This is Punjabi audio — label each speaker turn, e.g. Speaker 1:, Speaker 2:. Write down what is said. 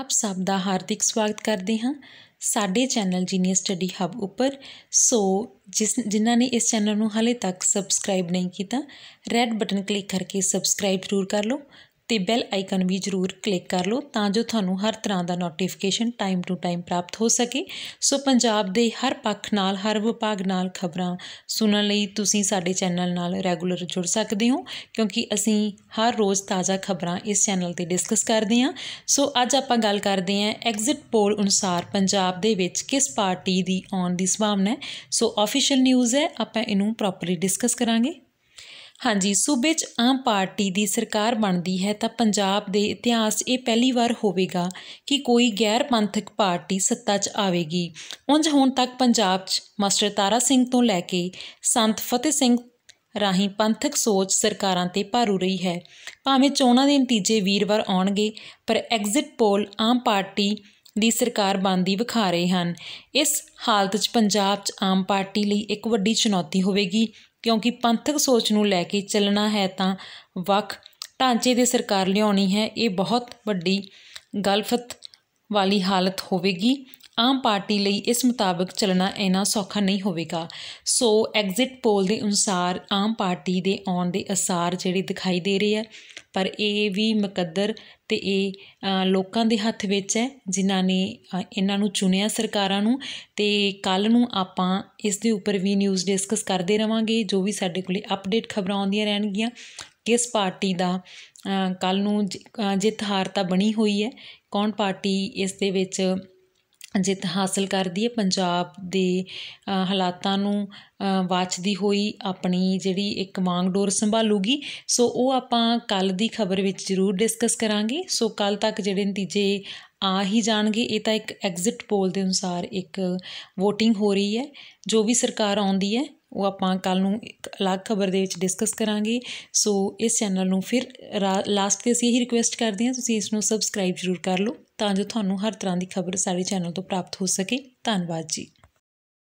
Speaker 1: ਆਪ ਸਭ ਦਾ ਹਾਰਦਿਕ ਸਵਾਗਤ ਕਰਦੇ ਹਾਂ ਸਾਡੇ ਚੈਨਲ ਜੀਨੀਅਸ ਸਟੱਡੀ ਹਬ ਉੱਪਰ ਸੋ ਜਿਸ ਜਿਨ੍ਹਾਂ ਨੇ ਇਸ ਚੈਨਲ ਨੂੰ ਹਾਲੇ ਤੱਕ ਸਬਸਕ੍ਰਾਈਬ ਨਹੀਂ ਕੀਤਾ ਰੈੱਡ ਬਟਨ ਕਲਿੱਕ ਕਰਕੇ ਸਬਸਕ੍ਰਾਈਬ ਜ਼ਰੂਰ ਕਰ ਲਓ ਤੇ ਬੈਲ ਆਈਕਨ ਵੀ ਜ਼ਰੂਰ ਕਲਿੱਕ ਕਰ ਲਓ ਤਾਂ ਜੋ ਤੁਹਾਨੂੰ ਹਰ ਤਰ੍ਹਾਂ ਦਾ ਨੋਟੀਫਿਕੇਸ਼ਨ ਟਾਈਮ ਟੂ ਟਾਈਮ ਪ੍ਰਾਪਤ ਹੋ ਸਕੇ ਸੋ ਪੰਜਾਬ ਦੇ ਹਰ ਪੱਖ ਨਾਲ ਹਰ ਵਿਭਾਗ ਨਾਲ ਖਬਰਾਂ ਸੁਣਨ ਲਈ ਤੁਸੀਂ ਸਾਡੇ ਚੈਨਲ ਨਾਲ ਰੈਗੂਲਰ ਜੁੜ ਸਕਦੇ ਹੋ ਕਿਉਂਕਿ ਅਸੀਂ ਹਰ ਰੋਜ਼ ਤਾਜ਼ਾ ਖਬਰਾਂ ਇਸ ਚੈਨਲ ਤੇ ਡਿਸਕਸ ਕਰਦੇ ਹਾਂ ਸੋ ਅੱਜ ਆਪਾਂ ਗੱਲ ਕਰਦੇ ਹਾਂ ਐਗਜ਼ਿਟ ਪੋਲ ਅਨੁਸਾਰ ਪੰਜਾਬ ਦੇ ਵਿੱਚ ਕਿਸ ਪਾਰਟੀ ਦੀ ਆਉਣ ਦੀ ਸੰਭਾਵਨਾ ਹੈ ਸੋ ਆਫੀਸ਼ੀਅਲ ਨਿਊਜ਼ ਹੈ ਆਪਾਂ ਇਹਨੂੰ ਪ੍ਰੋਪਰਲੀ ਡਿਸਕਸ ਕਰਾਂਗੇ ਹਾਂਜੀ ਸੂਬੇ 'ਚ ਆਮ ਪਾਰਟੀ ਦੀ ਸਰਕਾਰ ਬਣਦੀ ਹੈ ਤਾਂ ਪੰਜਾਬ ਦੇ ਇਤਿਹਾਸ 'ਚ ਇਹ ਪਹਿਲੀ ਵਾਰ ਹੋਵੇਗਾ ਕਿ ਕੋਈ ਗੈਰ ਪੰਥਕ ਪਾਰਟੀ ਸੱਤਾ 'ਚ ਆਵੇਗੀ ਉੰਜ ਹੁਣ ਤੱਕ ਪੰਜਾਬ 'ਚ ਮਾਸਟਰ ਤਾਰਾ ਸਿੰਘ ਤੋਂ ਲੈ ਕੇ ਸੰਤ ਫਤਿਹ ਸਿੰਘ ਰਾਹੀਂ ਪੰਥਕ ਸੋਚ ਸਰਕਾਰਾਂ ਤੇ ਭਾਰੂ ਰਹੀ ਹੈ ਭਾਵੇਂ ਚੋਣਾਂ ਦੇ ਨਤੀਜੇ ਵੀਰਵਾਰ ਆਉਣਗੇ ਪਰ ਐਗਜ਼ਿਟ ਪੋਲ ਆਮ ਪਾਰਟੀ ਦੀ ਸਰਕਾਰ ਬੰਦੀ ਵਿਖਾ ਰਹੇ ਹਨ ਇਸ ਹਾਲਤ 'ਚ ਪੰਜਾਬ 'ਚ ਆਮ ਪਾਰਟੀ ਲਈ ਇੱਕ ਵੱਡੀ ਚੁਣੌਤੀ ਹੋਵੇਗੀ ਕਿਉਂਕਿ ਪੰਥਕ ਸੋਚ ਨੂੰ ਲੈ ਕੇ ਚੱਲਣਾ ਹੈ ਤਾਂ ਵੱਖ ਢਾਂਚੇ ਦੀ ਸਰਕਾਰ ਲਿਆਉਣੀ ਹੈ ਇਹ ਬਹੁਤ ਵੱਡੀ ਗਲਫਤ ਵਾਲੀ ਹਾਲਤ ਹੋਵੇਗੀ ਆਮ ਪਾਰਟੀ ਲਈ ਇਸ ਮੁਤਾਬਕ ਚੱਲਣਾ ਇਹਨਾਂ ਸੌਖਾ ਨਹੀਂ ਹੋਵੇਗਾ ਸੋ ਐਗਜ਼ਿਟ ਪੋਲ ਦੇ ਅਨੁਸਾਰ ਆਮ ਪਾਰਟੀ ਦੇ ਆਉਣ ਦੇ ਅਸਾਰ ਜਿਹੜੇ ਦਿਖਾਈ ਦੇ ਰਹੇ ਆ ਪਰ ਇਹ ਵੀ ਮੁਕੱਦਰ ਤੇ ਇਹ ਲੋਕਾਂ ਦੇ ਹੱਥ ਵਿੱਚ ਹੈ ਜਿਨ੍ਹਾਂ ਨੇ ਇਹਨਾਂ ਨੂੰ ਚੁਣਿਆ ਸਰਕਾਰਾਂ ਨੂੰ ਤੇ ਕੱਲ ਨੂੰ ਆਪਾਂ ਇਸ ਦੇ ਉੱਪਰ ਵੀ ਨਿਊਜ਼ ਡਿਸਕਸ ਕਰਦੇ ਰਵਾਂਗੇ ਜੋ ਵੀ ਸਾਡੇ ਕੋਲੇ ਅਪਡੇਟ ਖਬਰਾਂ ਆਉਂਦੀਆਂ ਰਹਿਣਗੀਆਂ ਕਿਸ ਪਾਰਟੀ ਦਾ ਕੱਲ ਨੂੰ ਜਿੱਤ ਹਾਰ ਤਾਂ ਬਣੀ ਹੋਈ ਹੈ ਕੌਣ ਪਾਰਟੀ ਇਸ ਦੇ ਵਿੱਚ ਜਿੱਤ ਹਾਸਲ ਕਰਦੀ ਹੈ ਪੰਜਾਬ ਦੇ ਹਾਲਾਤਾਂ ਨੂੰ ਵਾਚਦੀ ਹੋਈ ਆਪਣੀ ਜਿਹੜੀ ਇੱਕ ਵਾਂਗ ਡੋਰ ਸੰਭਾਲੂਗੀ ਸੋ ਉਹ ਆਪਾਂ ਕੱਲ ਦੀ ਖਬਰ ਵਿੱਚ ਜ਼ਰੂਰ ਡਿਸਕਸ ਕਰਾਂਗੇ ਸੋ ਕੱਲ ਤੱਕ ਜਿਹੜੇ ਨਤੀਜੇ ਆ ਹੀ ਜਾਣਗੇ ਇਹ ਤਾਂ ਇੱਕ ਐਗਜ਼ਿਟ ਪੋਲ ਦੇ ਅਨੁਸਾਰ ਇੱਕ VOTING ਹੋ ਰਹੀ ਹੈ ਜੋ ਵੀ ਸਰਕਾਰ ਆਉਂਦੀ ਹੈ ਉਹ ਆਪਾਂ ਕੱਲ ਨੂੰ ਇੱਕ ਅਲੱਗ ਖਬਰ ਦੇ ਵਿੱਚ ਡਿਸਕਸ ਕਰਾਂਗੇ ਸੋ ਇਸ ਚੈਨਲ ਨੂੰ ਫਿਰ ਲਾਸਟ ਤੇ ਅਸੀਂ ਇਹੀ ਰਿਕੁਐਸਟ ਕਰਦੇ ਹਾਂ ਤੁਸੀਂ ਇਸ ਨੂੰ ਸਬਸਕ੍ਰਾਈਬ ਜ਼ਰੂਰ ਕਰ ਲਓ ਤਾਂ ਜੋ ਤੁਹਾਨੂੰ ਹਰ ਤਰ੍ਹਾਂ ਦੀ ਖਬਰ ਸਾਡੇ ਚੈਨਲ ਤੋਂ ਪ੍ਰਾਪਤ ਹੋ ਸਕੇ ਧੰਨਵਾਦ ਜੀ